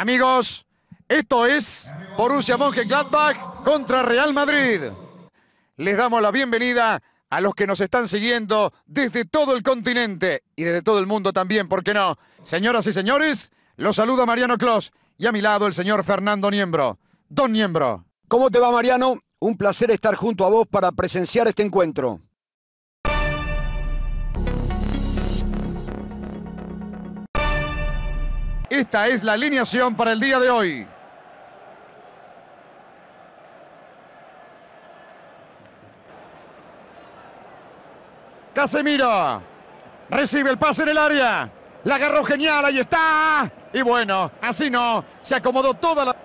Amigos, esto es Borussia Mönchengladbach contra Real Madrid. Les damos la bienvenida a los que nos están siguiendo desde todo el continente y desde todo el mundo también, ¿por qué no? Señoras y señores, los saluda Mariano Clos y a mi lado el señor Fernando Niembro. Don Niembro. ¿Cómo te va, Mariano? Un placer estar junto a vos para presenciar este encuentro. Esta es la alineación para el día de hoy. Casemiro. Recibe el pase en el área. La agarró genial, ahí está. Y bueno, así no. Se acomodó toda la...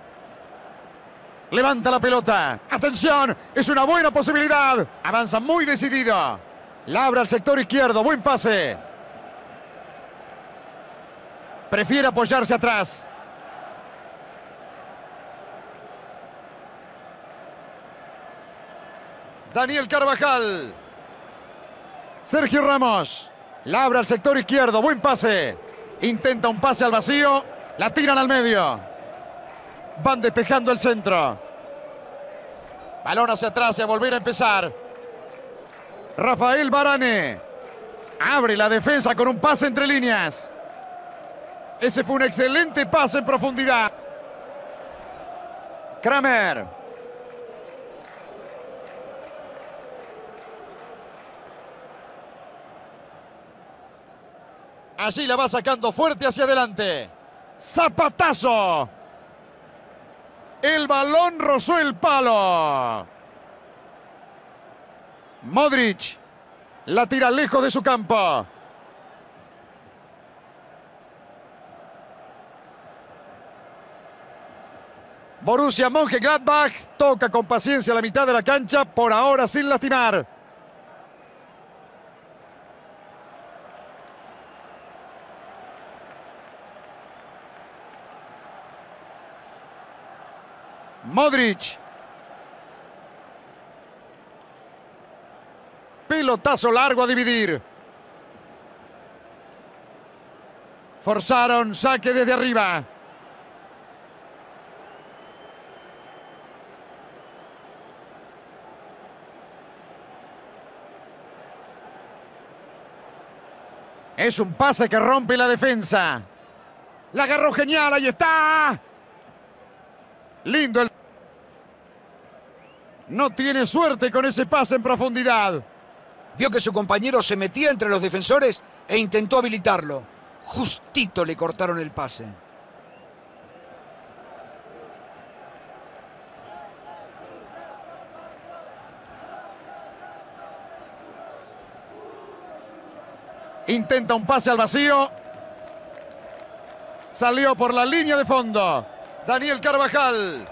Levanta la pelota. Atención, es una buena posibilidad. Avanza muy decidido. Labra al sector izquierdo, buen pase. Prefiere apoyarse atrás. Daniel Carvajal. Sergio Ramos. Labra al sector izquierdo. Buen pase. Intenta un pase al vacío. La tiran al medio. Van despejando el centro. Balón hacia atrás y a volver a empezar. Rafael Barane. Abre la defensa con un pase entre líneas. Ese fue un excelente pase en profundidad. Kramer. Allí la va sacando fuerte hacia adelante. Zapatazo. El balón rozó el palo. Modric la tira lejos de su campo. Borussia Mönchengladbach toca con paciencia la mitad de la cancha, por ahora sin lastimar. Modric. pilotazo largo a dividir. Forzaron saque desde arriba. Es un pase que rompe la defensa. La agarró genial, ahí está. Lindo el... No tiene suerte con ese pase en profundidad. Vio que su compañero se metía entre los defensores e intentó habilitarlo. Justito le cortaron el pase. Intenta un pase al vacío. Salió por la línea de fondo. Daniel Carvajal.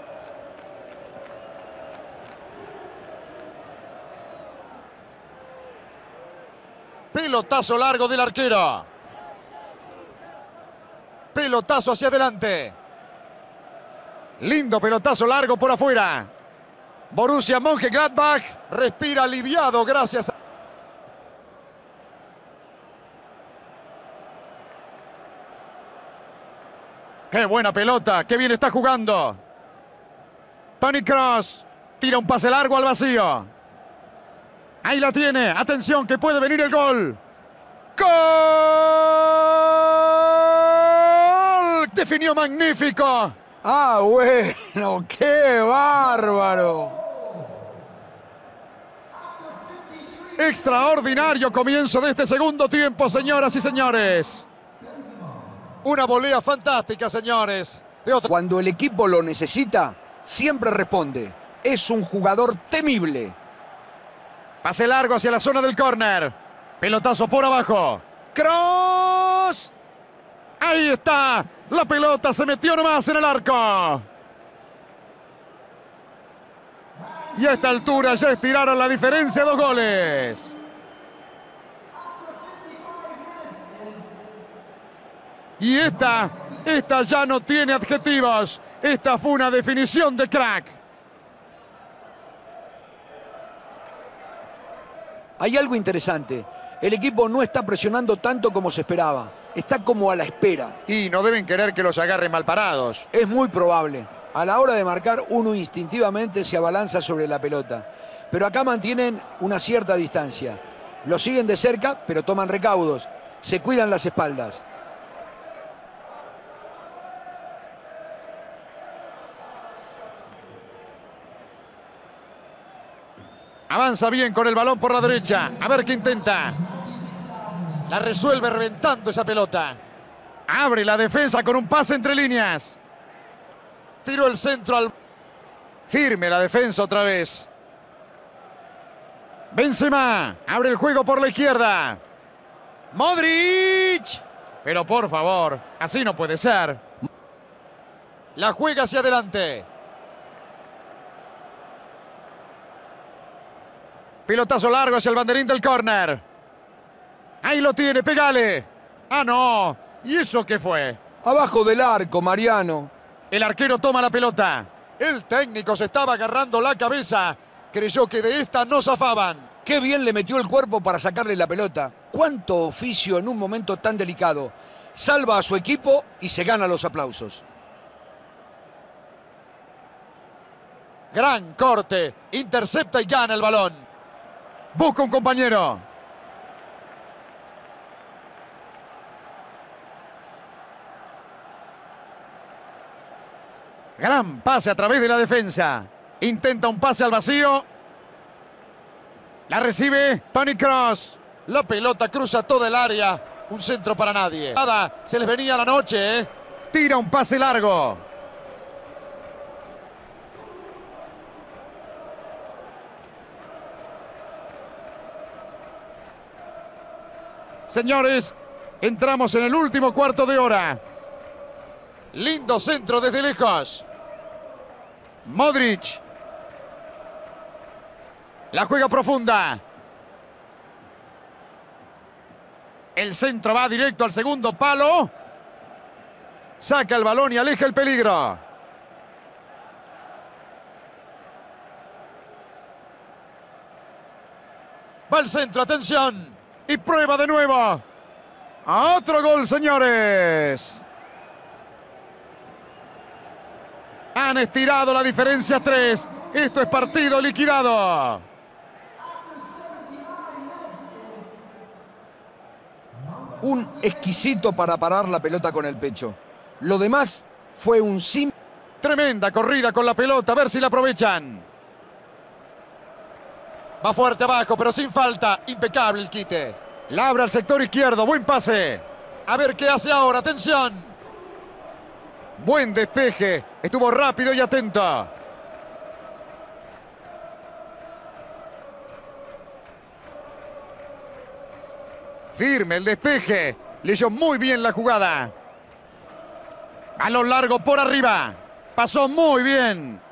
Pelotazo largo del arquero. Pelotazo hacia adelante. Lindo pelotazo largo por afuera. Borussia Mönchengladbach respira aliviado gracias a... Qué buena pelota, qué bien está jugando. Tony Cross tira un pase largo al vacío. Ahí la tiene. Atención, que puede venir el gol. ¡Gol! Definió magnífico. Ah, bueno, qué bárbaro. Extraordinario comienzo de este segundo tiempo, señoras y señores. Una volea fantástica, señores. Cuando el equipo lo necesita, siempre responde. Es un jugador temible. Pase largo hacia la zona del córner. Pelotazo por abajo. Cross. Ahí está. La pelota se metió nomás en el arco. Y a esta altura ya estiraron la diferencia dos goles. Y esta, esta ya no tiene adjetivos. Esta fue una definición de crack. Hay algo interesante. El equipo no está presionando tanto como se esperaba. Está como a la espera. Y no deben querer que los agarren mal parados. Es muy probable. A la hora de marcar, uno instintivamente se abalanza sobre la pelota. Pero acá mantienen una cierta distancia. Lo siguen de cerca, pero toman recaudos. Se cuidan las espaldas. Avanza bien con el balón por la derecha. A ver qué intenta. La resuelve reventando esa pelota. Abre la defensa con un pase entre líneas. Tiro el centro al... Firme la defensa otra vez. Benzema abre el juego por la izquierda. Modric. Pero por favor, así no puede ser. La juega hacia adelante. Pilotazo largo hacia el banderín del córner. Ahí lo tiene, pegale. Ah, no. ¿Y eso qué fue? Abajo del arco, Mariano. El arquero toma la pelota. El técnico se estaba agarrando la cabeza. Creyó que de esta no zafaban. Qué bien le metió el cuerpo para sacarle la pelota. Cuánto oficio en un momento tan delicado. Salva a su equipo y se gana los aplausos. Gran corte. Intercepta y gana el balón. Busca un compañero. Gran pase a través de la defensa. Intenta un pase al vacío. La recibe Tony Cross. La pelota cruza todo el área. Un centro para nadie. Nada, se les venía la noche. ¿eh? Tira un pase largo. Señores, entramos en el último cuarto de hora. Lindo centro desde lejos. Modric. La juega profunda. El centro va directo al segundo palo. Saca el balón y aleja el peligro. Va al centro, atención y prueba de nuevo. A otro gol, señores. Han estirado la diferencia tres. Esto es partido liquidado. Un exquisito para parar la pelota con el pecho. Lo demás fue un simple... Tremenda corrida con la pelota. A ver si la aprovechan. Más fuerte abajo, pero sin falta. Impecable el quite. Labra al sector izquierdo. Buen pase. A ver qué hace ahora. Atención. Buen despeje. Estuvo rápido y atento. Firme el despeje. Leyó muy bien la jugada. A lo largo por arriba. Pasó muy bien.